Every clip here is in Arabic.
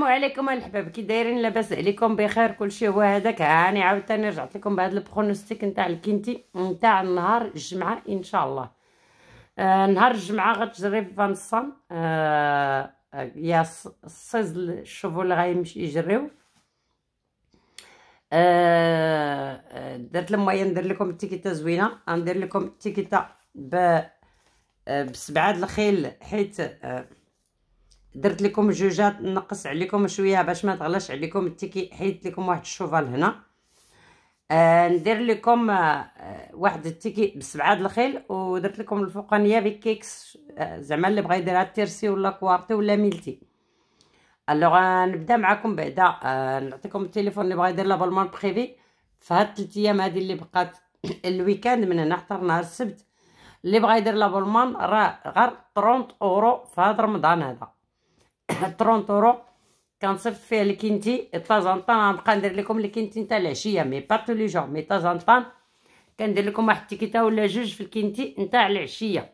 السلام عليكم الحباب كي دايرين لاباس عليكم بخير كلشي هو هذاك هاني عاوتاني رجعت لكم بهذا البرونوستيك نتاع الكينتي نتاع نهار الجمعه ان شاء الله آه نهار الجمعه غتجري في فانسان آه،, آه يا السيز الشوفو اللي غيمشي يجريو آه, آه، درت لمايا ندير لكم التيكيتا زوينه غندير لكم التيكيتا ب آه، بسبعه الخيل حيت آه درت لكم جوجات نقص عليكم شويه باش ما تغلاش عليكم التيكي حيت لكم واحد الشوفال هنا آه ندير لكم آه واحد التيكي بسبعه الخيل ودرت لكم الفوقانيه بكيكس آه زعما اللي بغى يديرها تيرسي ولا كوارتي ولا ميلتي الوغ آه نبدا معكم بعدا آه نعطيكم التليفون اللي بغى يدير لابالمون بريفي فهاد الثلاث ايام هادي اللي بقات الويكاند من هنا حتى نهار السبت اللي بغى يدير لابالمون راه غير 30 اورو في رمضان هذا 30 اورو كنصيفط فيها الكنتي طازان طان غنبقى ندير لكم الكنتي نتا العشيه مي با تو لي جور مي طازان طان كندير لكم واحد التيكيطه ولا جوج في الكنتي نتاع العشيه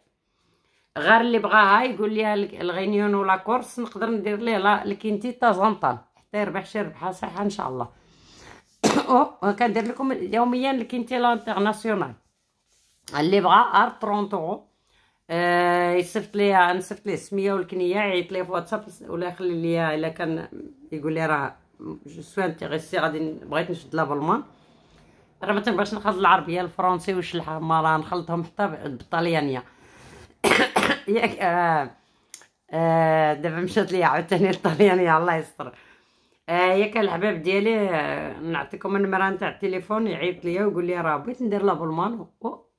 غير اللي بغاها يقول ليها الغينيون ولا كورس نقدر ندير ليه لا الكنتي طازان طان حتى يربح شي ربحه صحيحه ان شاء الله كندير لكم يوميا الكنتي لانترناسيونال اللي بغا ار 30 اورو يصيفط ليا نصيفط ليه السميه والكنيه يعيط لي في واتساب ولا يخلي ليا الا كان يقول لي راه جو سو انتريسي غادي بغيت نشد لا بالمان راه ما تنبغيش نخلط العربيه الفرنسي والشلحه راه نخلطهم حتى بالطليانيه ياك آه آه دابا مشات ليا عاوتاني الطليانيه الله يستر آه ياك الحباب ديالي آه نعطيكم النمره نتاع التليفون يعيط ليا ويقول لي راه بغيت ندير لابولمان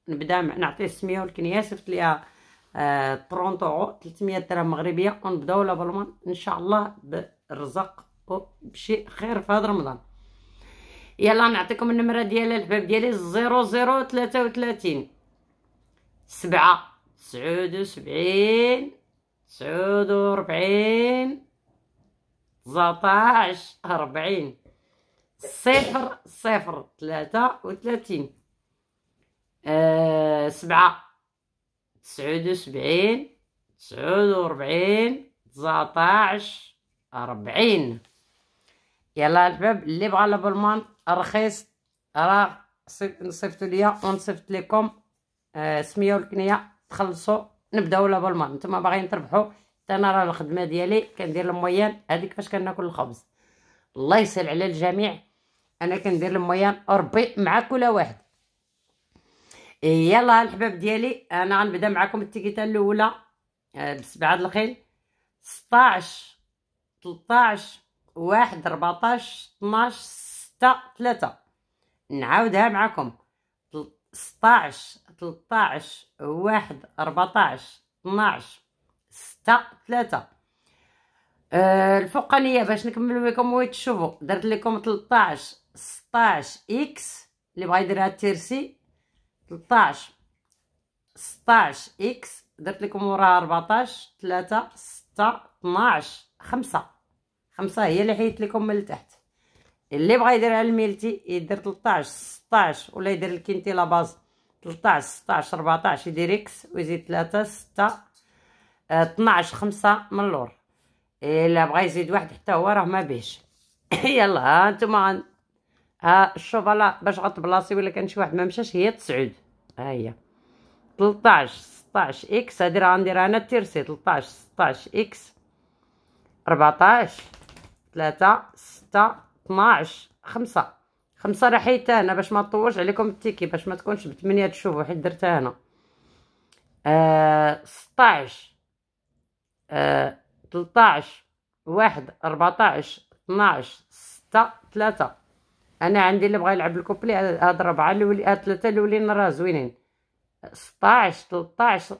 نبدا نعطيه السميه والكنيه صيفط ليها 30 آه 300 درهم مغربيه ونبداو لافالمان ان شاء الله بالرزق بشيء خير في هذا رمضان يلا نعطيكم النمره ديال الباب ديالي زيرو زيرو 79 49 19 تسعود وسبعين تسعود وربعين ربعين صفر صفر آه 7 تسعود وسبعين تسعود وربعين تسعطاعش ربعين يلا الباب اللي بغى لابلمان رخيص راه نصيفتو ليا ونصيفط ليكم آه سميه والكنيه تخلصوا نبداو لابلمان نتوما باغيين تربحوا حتى انا راه الخدمه ديالي كندير المويان هذيك فاش كناكل الخبز الله يسهل على الجميع انا كندير المويان ربي مع كل واحد إيه، يلا الحباب ديالي انا غنبدا معكم التيكيتا الاولى بسبعه د الخيل 16 13 1 14 12 6 3 نعاودها معكم 16 13 1 14 12 6 3 الفوقانيه باش نكمل لكم وهي تشوفوا درت لكم 13 16 اكس اللي بغا يديرها التيرسي 13 16 اكس درت لكم وراها 14 3 6 12 5 5 هي اللي حيت لكم من التحت اللي بغى يديرها الميلتي يدير 13 16 ولا يدير الكينتي لاباز باز 13 16 14 يدير اكس ويزيد 3 6 12 5 من اللور الا بغى يزيد واحد حتى هو راه ما بيش يلا ها انتم ها آه، الشوفالا باش غتبلاصي ولا كان شي واحد ما مشاش هي تسعود ها هي 13 16 اكس هادي راه غنديرها انا التيرسي 13 16 اكس 14 3 6 12 5 خمسة راه حيتها انا باش ما عليكم التيكي باش ما تكونش بثمانية تشوفوا حيت درتها انا آه 16 آه 13 واحد 14 12 6 3 انا عندي اللي بغى يلعب الكوبلي هاد ربعه الاولي هاد آه، ثلاثه الاولين راه زوينين 16 13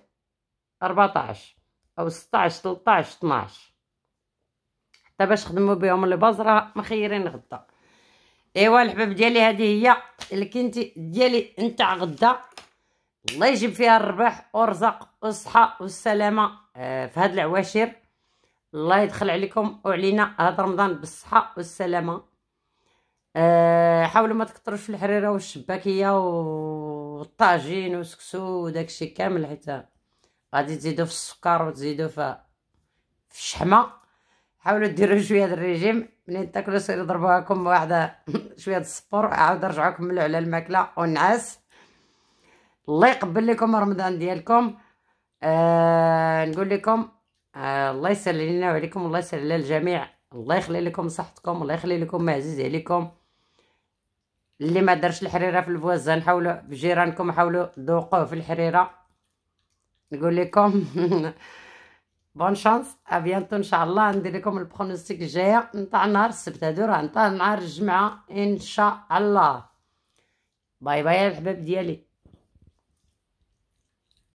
14 او 16 13 12 حتى باش خدموا بهم الباز راه مخيرين غدا ايوا الحباب ديالي هذه هي اللي كنتي ديالي نتاع غدا الله يجيب فيها الربح ورزق والصحه والسلامه آه، في هاد العواشر الله يدخل عليكم وعلينا هاد رمضان بالصحه والسلامه آه، حاولوا ما تكثروش في الحريره والشباكيه والطاجين والسكسو وداكشي كامل حيت غادي تزيدوا في السكر وتزيدوا في في الشحمه حاولوا ديروا شويه د الريجيم منين تاكلوا سيروا لكم واحده شويه د الصبر عاود رجعوا كملوا على الماكله والنعاس الله يقبل لكم رمضان ديالكم آه نقول لكم آه الله يسهل لنا وعليكم الله يسهل على الجميع الله يخلي لكم صحتكم الله يخلي لكم ما عزيز عليكم اللي ما درش الحريره في الفوازان حاولوا في جيرانكم حاولوا ذوقوه في الحريره نقول لكم بون شانس ابيانتو ان شاء الله ندير لكم البرونوستيك الجايه نتاع نهار السبت هادو راه نتاع نهار الجمعه ان شاء الله باي باي يا الحباب ديالي